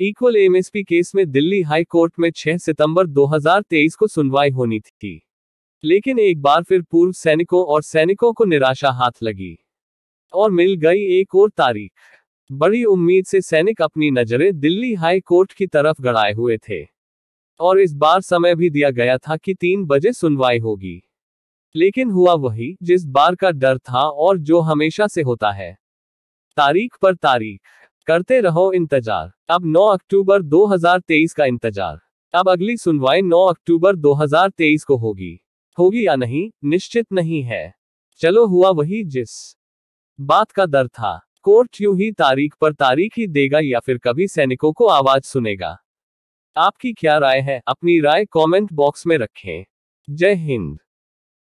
equal MSP case में Delhi high court में 6 सितंबर 2023 को सुनवाई होनी थी लेकिन एक बार फिर पूर्व सैनिकों और सैनिकों को निराशा हाथ लगी और मिल गई एक और तारीख बड़ी उम्मीद से सैनिक अपनी नजरें दिल्ली हाई कोर्ट की तरफ गड़ाए हुए थे और इस बार समय भी दिया गया था कि तीन बजे सुनवाई होगी लेकिन हुआ वही जिस बार का डर था और जो हमेशा से होता है तारीख पर तारीख करते रहो इंतजार अब 9 अक्टूबर 2023 का इंतजार अब अगली सुनवाई 9 अक्टूबर 2023 को होगी होगी या नहीं निश्चित नहीं है चलो हुआ वही जिस बात का दर था कोर्ट यू ही तारीख पर तारीख ही देगा या फिर कभी सैनिकों को आवाज सुनेगा आपकी क्या राय है अपनी राय कमेंट बॉक्स में रखें जय हिंद